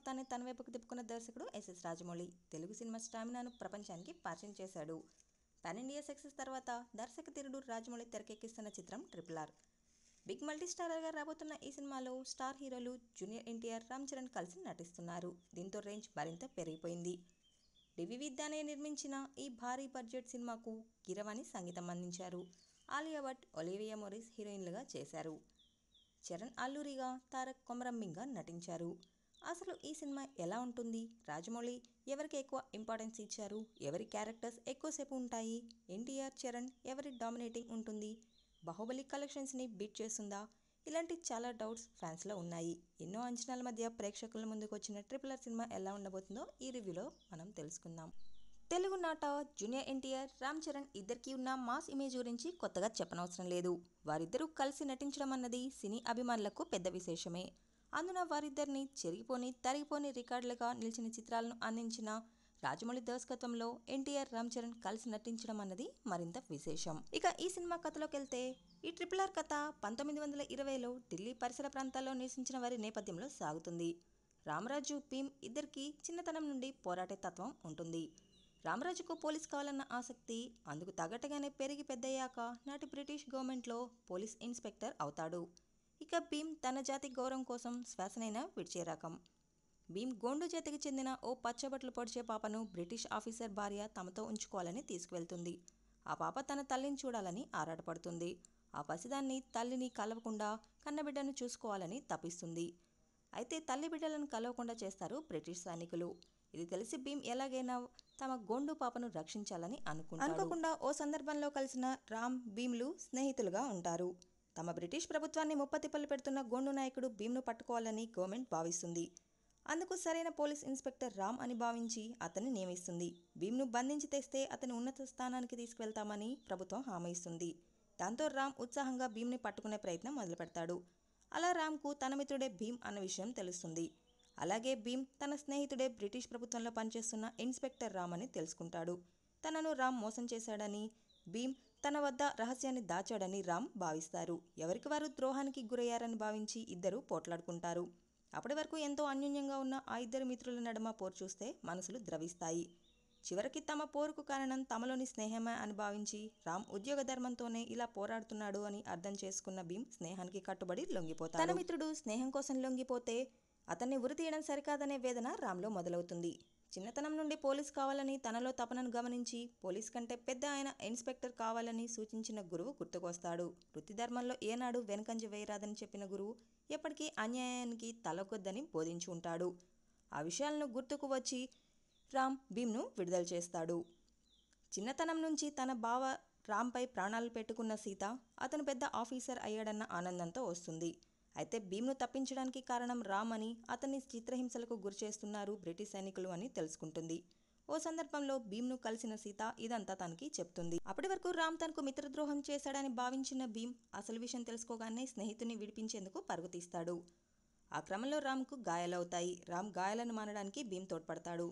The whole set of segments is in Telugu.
మొత్తాన్ని తన వైపుకు తిప్పుకున్న దర్శకుడు ఎస్ఎస్ రాజమౌళి తెలుగు సినిమా స్టామినాను ప్రపంచానికి పరిచయం చేశాడు పాన్ ఇండియా సక్సెస్ తర్వాత దర్శక తిరుడు రాజమౌళి తెరకెక్కిస్తున్న చిత్రం ట్రిపుల్ ఆర్ బిగ్ స్టారర్గా రాబోతున్న ఈ సినిమాలో స్టార్ హీరోలు జూనియర్ ఎన్టీఆర్ రామ్ చరణ్ కలిసి నటిస్తున్నారు దీంతో రేంజ్ మరింత పెరిగిపోయింది డివి విద్యానే నిర్మించిన ఈ భారీ బడ్జెట్ సినిమాకు కిరవాణి సంగీతం అందించారు ఆలియా భట్ ఒలివియా మొరిస్ హీరోయిన్లుగా చేశారు చరణ్ అల్లూరిగా తారక్ కొమరమ్మింగ్గా నటించారు అసలు ఈ సినిమా ఎలా ఉంటుంది రాజమౌళి ఎవరికి ఎక్కువ ఇంపార్టెన్స్ ఇచ్చారు ఎవరి క్యారెక్టర్స్ ఎక్కువసేపు ఉంటాయి ఎన్టీఆర్ చరణ్ ఎవరి డామినేటింగ్ ఉంటుంది బాహుబలి కలెక్షన్స్ని బీట్ చేస్తుందా ఇలాంటి చాలా డౌట్స్ ఫ్యాన్స్లో ఉన్నాయి ఎన్నో అంచనాల మధ్య ప్రేక్షకుల ముందుకు వచ్చిన ట్రిపుల్ ఆర్ సినిమా ఎలా ఉండబోతుందో ఈ రివ్యూలో మనం తెలుసుకుందాం తెలుగు నాట జూనియర్ ఎన్టీఆర్ రామ్ చరణ్ ఇద్దరికీ ఉన్న మాస్ ఇమేజ్ గురించి కొత్తగా చెప్పనవసరం లేదు వారిద్దరూ కలిసి నటించడం అన్నది సినీ అభిమానులకు పెద్ద విశేషమే అందున వారిద్దరిని చెరిగిపోని తరిగిపోని రికార్డులుగా నిలిచిన చిత్రాలను అందించిన రాజమౌళి దర్శకత్వంలో ఎన్టీఆర్ రామ్ చరణ్ కలిసి నటించడం అన్నది మరింత విశేషం ఇక ఈ సినిమా కథలోకి వెళ్తే ఈ ట్రిపుల్ ఆర్ కథ పంతొమ్మిది వందల ఇరవైలో ఢిల్లీ పరిసర ప్రాంతాల్లో నివసించిన వారి నేపథ్యంలో సాగుతుంది రామరాజు భీమ్ ఇద్దరికి చిన్నతనం నుండి పోరాటే తత్వం ఉంటుంది రామరాజుకు పోలీస్ కావాలన్న ఆసక్తి అందుకు తగ్గట్టుగానే పెరిగి పెద్దయ్యాక నాటి బ్రిటిష్ గవర్నమెంట్లో పోలీస్ ఇన్స్పెక్టర్ అవుతాడు ఇక భీమ్ తన జాతి గౌరవం కోసం శ్వాసనైన విడిచే రకం భీమ్ గోండు జాతికి చెందిన ఓ పచ్చబట్లు పొడిచే పాపను బ్రిటిష్ ఆఫీసర్ భార్య తమతో ఉంచుకోవాలని తీసుకువెళ్తుంది ఆ పాప తన తల్లిని చూడాలని ఆరాటపడుతుంది ఆ పసిదాన్ని తల్లిని కలవకుండా కన్నబిడ్డను చూసుకోవాలని తప్పిస్తుంది అయితే తల్లి బిడ్డలను కలవకుండా చేస్తారు బ్రిటిష్ సైనికులు ఇది తెలిసి భీమ్ ఎలాగైనా తమ గోండు పాపను రక్షించాలని అనుకుంటారు అనుకోకుండా ఓ సందర్భంలో కలిసిన రామ్ భీమ్లు స్నేహితులుగా ఉంటారు తమ బ్రిటిష్ ప్రభుత్వాన్ని ముప్పతిప్పలు పెడుతున్న గోండు నాయకుడు భీమ్ను పట్టుకోవాలని గవర్నమెంట్ భావిస్తుంది అందుకు సరైన పోలీస్ ఇన్స్పెక్టర్ రామ్ అని భావించి అతన్ని నియమిస్తుంది భీమ్ను బంధించి తెస్తే అతని ఉన్నత స్థానానికి తీసుకువెళ్తామని ప్రభుత్వం హామీ ఇస్తుంది దాంతో రామ్ ఉత్సాహంగా భీమ్ని పట్టుకునే ప్రయత్నం మొదలుపెడతాడు అలా రామ్కు తన మిత్రుడే భీమ్ అన్న విషయం తెలుస్తుంది అలాగే భీమ్ తన స్నేహితుడే బ్రిటిష్ ప్రభుత్వంలో పనిచేస్తున్న ఇన్స్పెక్టర్ రామ్ అని తెలుసుకుంటాడు తనను రామ్ మోసం చేశాడని భీమ్ తన వద్ద రహస్యాన్ని దాచాడని రామ్ భావిస్తారు ఎవరికి వారు ద్రోహానికి గురయ్యారని భావించి ఇద్దరు పోట్లాడుకుంటారు అప్పటి వరకు ఎంతో అన్యోన్యంగా ఉన్న ఆ ఇద్దరు మిత్రుల నడుమ పోరు చూస్తే మనసులు ద్రవిస్తాయి చివరికి తమ పోరుకు కారణం తమలోని స్నేహమే అని భావించి రామ్ ఉద్యోగ ధర్మంతోనే ఇలా పోరాడుతున్నాడు అని అర్థం చేసుకున్న భీమ్ స్నేహానికి కట్టుబడి లొంగిపోతాడు తన మిత్రుడు స్నేహం కోసం లొంగిపోతే అతన్ని ఉరితీయడం సరికాదనే వేదన రామ్లో మొదలవుతుంది చిన్నతనం నుండి పోలీస్ కావాలని తనలో తపనను గమనించి పోలీస్ కంటే పెద్ద ఆయన ఇన్స్పెక్టర్ కావాలని సూచించిన గురువు గుర్తుకొస్తాడు వృత్తిధర్మంలో ఏనాడు వెనకంజ వేయరాదని చెప్పిన గురువు ఎప్పటికీ అన్యాయానికి తలకొద్దని బోధించి ఉంటాడు ఆ విషయాలను గుర్తుకు వచ్చి రామ్ భీమ్ను విడుదల చేస్తాడు చిన్నతనం నుంచి తన బావ రామ్పై ప్రాణాలు పెట్టుకున్న సీత అతను పెద్ద ఆఫీసర్ అయ్యాడన్న ఆనందంతో వస్తుంది అయితే భీమ్ను తప్పించడానికి కారణం రామ్ అని అతన్ని చిత్రహింసలకు గురిచేస్తున్నారు బ్రిటిష్ సైనికులు అని తెలుసుకుంటుంది ఓ సందర్భంలో భీమ్ను కలిసిన సీత ఇదంతా తనకి చెప్తుంది అప్పటి వరకు రామ్ తనకు మిత్రద్రోహం చేశాడని భావించిన భీమ్ అసలు విషయం తెలుసుకోగానే స్నేహితుని విడిపించేందుకు పరుగుతీస్తాడు ఆ క్రమంలో రామ్కు గాయాలవుతాయి రామ్ గాయాలను మానడానికి భీమ్ తోడ్పడతాడు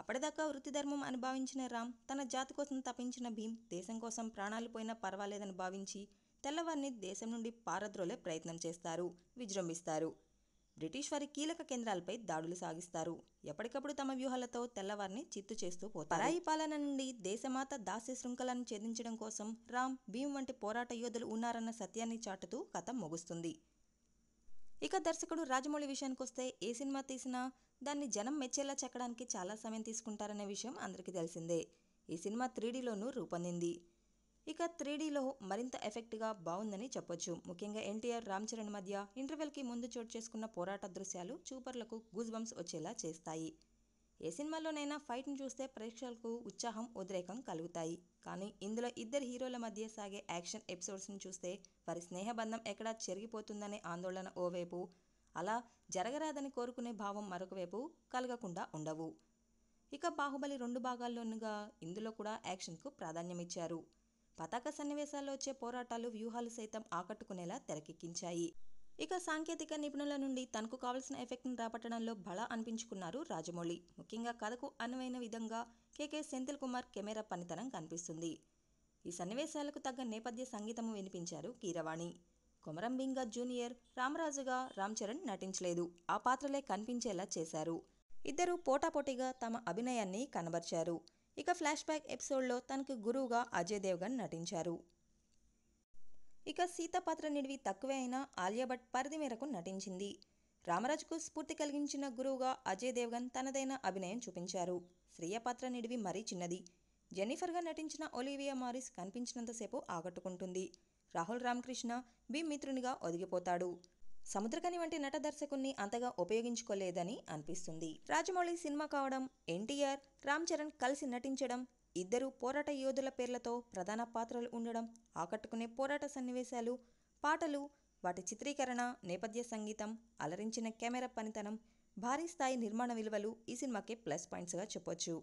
అప్పటిదాకా వృత్తిధర్మం అనుభవించిన రామ్ తన జాతి కోసం తప్పించిన భీమ్ దేశం కోసం ప్రాణాలు పోయినా పర్వాలేదని భావించి తెల్లవారిని దేశం నుండి పారద్రోలే ప్రయత్నం చేస్తారు విజృంభిస్తారు బ్రిటిష్ వారి కీలక కేంద్రాలపై దాడులు సాగిస్తారు ఎప్పటికప్పుడు తమ వ్యూహాలతో తెల్లవారిని చిత్తు చేస్తూ పోతారు పరాయి పాలన నుండి దేశమాత దాస్య శృంఖలను ఛేదించడం కోసం రామ్ భీమ్ వంటి పోరాట యోధులు ఉన్నారన్న సత్యాన్ని చాటుతూ కథ ముగుస్తుంది ఇక దర్శకుడు రాజమౌళి విషయానికి వస్తే ఏ సినిమా తీసినా దాన్ని జనం మెచ్చేలా చెక్కడానికి చాలా సమయం తీసుకుంటారనే విషయం అందరికీ తెలిసిందే ఈ సినిమా త్రీడీలోనూ రూపొందింది ఇక త్రీడీలో మరింత ఎఫెక్ట్గా బాగుందని చెప్పొచ్చు ముఖ్యంగా ఎన్టీఆర్ రామ్ చరణ్ మధ్య ఇంటర్వెల్కి ముందు చోటు చేసుకున్న పోరాట దృశ్యాలు చూపర్లకు గూజ్బంప్స్ వచ్చేలా చేస్తాయి ఏ సినిమాలోనైనా ఫైట్ను చూస్తే ప్రేక్షకులకు ఉత్సాహం ఉద్రేకం కలుగుతాయి కానీ ఇందులో ఇద్దరు హీరోల మధ్య సాగే యాక్షన్ ఎపిసోడ్స్ను చూస్తే వారి స్నేహబంధం ఎక్కడా చెరిగిపోతుందనే ఆందోళన ఓవైపు అలా జరగరాదని కోరుకునే భావం మరొకవైపు కలగకుండా ఉండవు ఇక బాహుబలి రెండు భాగాల్లోనుగా ఇందులో కూడా యాక్షన్కు ప్రాధాన్యమిచ్చారు పతాక సన్నివేశాల్లో వచ్చే పోరాటాలు వ్యూహాలు సైతం ఆకట్టుకునేలా తెరకెక్కించాయి ఇక సాంకేతిక నిపుణుల నుండి తనకు కావలసిన ఎఫెక్ట్ను రాబట్టడంలో బల అనిపించుకున్నారు రాజమౌళి ముఖ్యంగా కథకు అనువైన విధంగా కెకే సెంథిల్ కుమార్ కెమెరా పనితనం కనిపిస్తుంది ఈ సన్నివేశాలకు తగ్గ నేపథ్య సంగీతము వినిపించారు కీరవాణి కొమరంబింగా జూనియర్ రామరాజుగా రామ్ చరణ్ నటించలేదు ఆ పాత్రలే కనిపించేలా చేశారు ఇద్దరూ పోటాపోటీగా తమ అభినయాన్ని కనబర్చారు ఇక ఫ్లాష్ బ్యాక్ ఎపిసోడ్లో తనకు గురువుగా అజయ్ దేవ్గన్ నటించారు ఇక సీత పాత్ర నిడివి తక్కువే అయినా ఆలియా భట్ పరిధి మేరకు నటించింది రామరాజుకు స్ఫూర్తి కలిగించిన గురువుగా అజయ్ దేవ్గన్ తనదైన అభినయం చూపించారు శ్రియ పాత్ర నిడివి మరీ చిన్నది జెన్నిఫర్గా నటించిన ఒలివియా మారిస్ కనిపించినంతసేపు ఆకట్టుకుంటుంది రాహుల్ రామకృష్ణ బి మిత్రునిగా ఒదిగిపోతాడు సముద్రకని వంటి నట దర్శకుణ్ణి అంతగా ఉపయోగించుకోలేదని అనిపిస్తుంది రాజమౌళి సినిమా కావడం ఎన్టీఆర్ రామ్ చరణ్ కలిసి నటించడం ఇద్దరు పోరాట యోధుల పేర్లతో ప్రధాన పాత్రలు ఉండడం ఆకట్టుకునే పోరాట సన్నివేశాలు పాటలు వాటి చిత్రీకరణ నేపథ్య సంగీతం అలరించిన కెమెరా పనితనం భారీ స్థాయి నిర్మాణ విలువలు ఈ సినిమాకి ప్లస్ పాయింట్స్గా చెప్పొచ్చు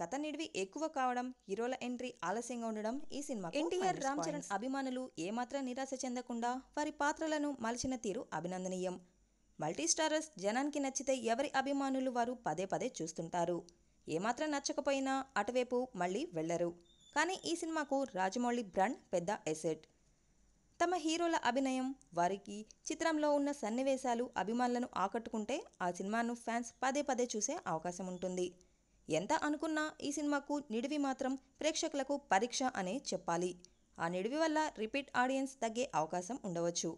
కథ నిడివి ఎక్కువ కావడం హీరోల ఎంట్రీ ఆలస్యంగా ఉండడం ఈ సినిమా ఎన్టీఆర్ రామ్ చరణ్ అభిమానులు ఏమాత్రం నిరాశ చెందకుండా వారి పాత్రలను మలిచిన తీరు అభినందనీయం మల్టీస్టారర్స్ జనానికి నచ్చితే ఎవరి అభిమానులు వారు పదే పదే చూస్తుంటారు ఏమాత్రం నచ్చకపోయినా అటువైపు మళ్ళీ వెళ్లరు కానీ ఈ సినిమాకు రాజమౌళి బ్రాండ్ పెద్ద ఎసెట్ తమ హీరోల అభినయం వారికి చిత్రంలో ఉన్న సన్నివేశాలు అభిమానులను ఆకట్టుకుంటే ఆ సినిమాను ఫ్యాన్స్ పదే పదే చూసే అవకాశం ఉంటుంది ఎంత అనుకున్నా ఈ సినిమాకు నిడివి మాత్రం ప్రేక్షకులకు పరీక్ష అనే చెప్పాలి ఆ నిడివి వల్ల రిపీట్ ఆడియన్స్ తగ్గే అవకాశం ఉండవచ్చు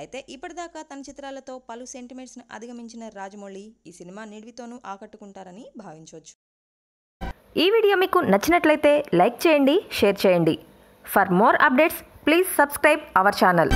అయితే ఇప్పటిదాకా తన చిత్రాలతో పలు సెంటిమెంట్స్ని అధిగమించిన రాజమౌళి ఈ సినిమా నిడివితోనూ ఆకట్టుకుంటారని భావించవచ్చు ఈ వీడియో మీకు నచ్చినట్లయితే లైక్ చేయండి షేర్ చేయండి for more updates please subscribe our channel